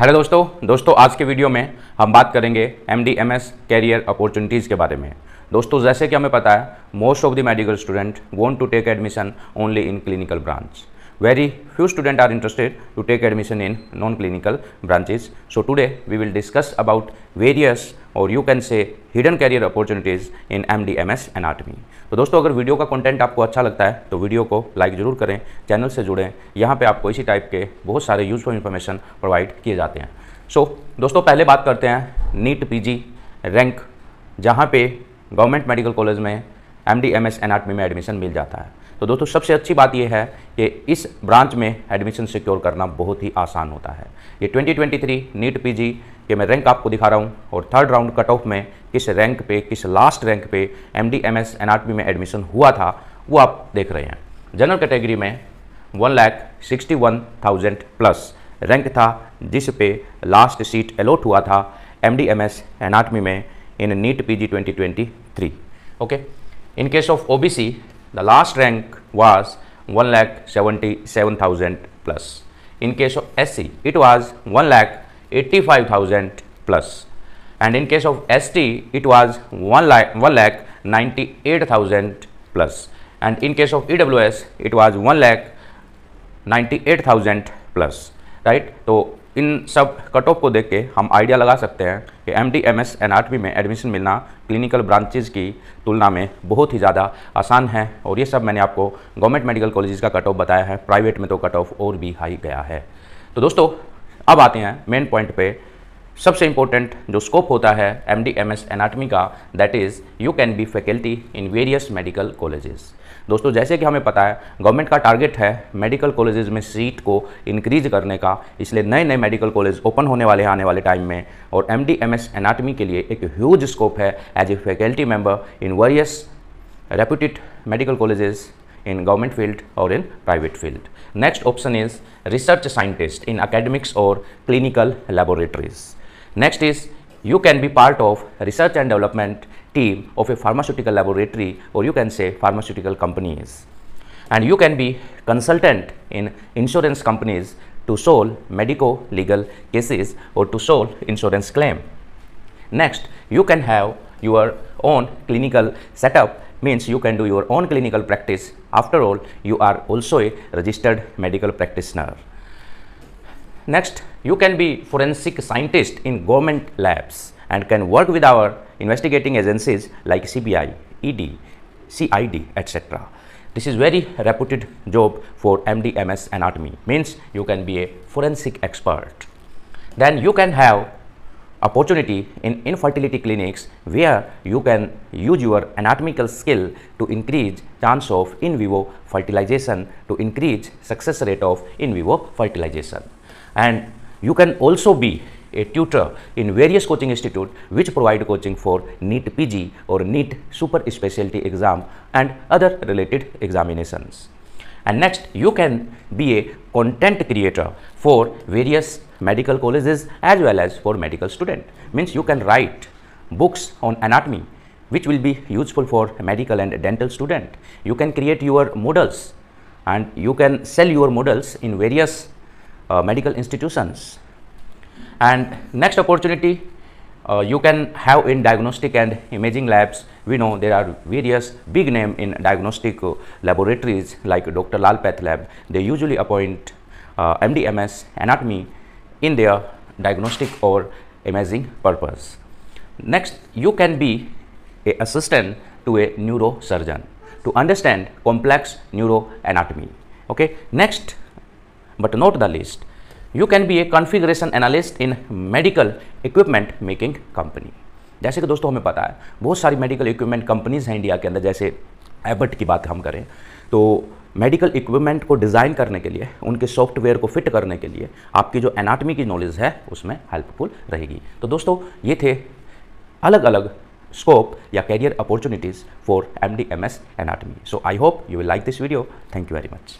Hello दोस्तों दोस्तों आज के वीडियो में हम बात करेंगे M D M S career opportunities के बारे में दोस्तों जैसे कि हमें पता है most of the medical student want to take admission only in clinical branch very few student are interested to take admission in non clinical branches so today we will discuss about various और you can say hidden career opportunities in M D M S anatomy तो दोस्तों अगर video का content आपको अच्छा लगता है तो वीडियो को लाइक ज़रूर करें चैनल से जुड़ें यहाँ पे आपको इसी टाइप के बहुत सारे यूज़फुल इन्फॉर्मेशन प्रोवाइड किए जाते हैं सो so, दोस्तों पहले बात करते हैं नीट पी रैंक जहाँ पर गवर्नमेंट मेडिकल कॉलेज में एम डी एम एस में एडमिशन मिल जाता है तो दोस्तों सबसे अच्छी बात यह है कि इस ब्रांच में एडमिशन सिक्योर करना बहुत ही आसान होता है ये 2023 नीट पीजी के मैं रैंक आपको दिखा रहा हूँ और थर्ड राउंड कट ऑफ में किस रैंक पे किस लास्ट रैंक पे एम डी एम एस एन में एडमिशन हुआ था वो आप देख रहे हैं जनरल कैटेगरी में one lakh sixty one thousand plus rank था जिस पे लास्ट सीट अलॉट हुआ था M D M S anatomy में in NEET P G twenty twenty three okay in case of O B C The last rank was 1,77,000 plus. In case of SC, it was 1,85,000 eighty-five thousand plus, And in case of ST, it was 1,98,000 ninety-eight thousand plus, And in case of EWS, it was 1,98,000 plus. Right. So, इन सब cut of को देख के हम idea लगा सकते हैं कि एम डी एम एस में एडमिशन मिलना क्लिनिकल ब्रांचेज की तुलना में बहुत ही ज़्यादा आसान है और ये सब मैंने आपको गवर्नमेंट मेडिकल कॉलेज का कट ऑफ बताया है प्राइवेट में तो कट ऑफ और भी हाई गया है तो दोस्तों अब आते हैं मेन पॉइंट पे सबसे इम्पोर्टेंट जो स्कोप होता है M D M S anatomy का that is you can be faculty in various medical colleges दोस्तों जैसे कि हमें पता है गवर्नमेंट का टारगेट है मेडिकल कॉलेजेस में सीट को इंक्रीज करने का इसलिए नए नए मेडिकल कॉलेज ओपन होने वाले हैं आने वाले टाइम में और एम डी एम एस के लिए एक ह्यूज स्कोप है as a faculty member in various reputed medical college in government field और in private field next option is research scientist in academics और clinical laboratories next is you can be part of research and development team of a pharmaceutical laboratory or you can say pharmaceutical companies. And you can be consultant in insurance companies to solve medico-legal cases or to solve insurance claim. Next, you can have your own clinical setup means you can do your own clinical practice. After all, you are also a registered medical practitioner. Next, you can be forensic scientist in government labs and can work with our investigating agencies like CBI, ED, CID, etc. This is very reputed job for MD, MS and means you can be a forensic expert. Then you can have opportunity in infertility clinics where you can use your anatomical skill to increase chance of in vivo fertilization to increase success rate of in vivo fertilization and you can also be a tutor in various coaching institutes which provide coaching for NEET PG or NEET Super Specialty exam and other related examinations. And next, you can be a content creator for various medical colleges as well as for medical student. Means you can write books on anatomy which will be useful for medical and dental student. You can create your models and you can sell your models in various uh, medical institutions and next opportunity uh, you can have in diagnostic and imaging labs we know there are various big name in diagnostic uh, laboratories like dr Lal Path lab they usually appoint uh, mdms anatomy in their diagnostic or imaging purpose next you can be a assistant to a neurosurgeon to understand complex neuroanatomy okay next but not the least you can be a configuration analyst in medical equipment making company जैसे कि दोस्तों हमें पता है बहुत सारी medical equipment companies हैं India के अंदर जैसे एबर्ट की बात हम करें तो मेडिकल इक्विपमेंट को डिज़ाइन करने के लिए उनके सॉफ्टवेयर को फिट करने के लिए आपकी जो एनाटमी की नॉलेज है उसमें हेल्पफुल रहेगी तो दोस्तों ये थे अलग अलग स्कोप या career opportunities for M D M S anatomy so I hope you will like this video thank you very much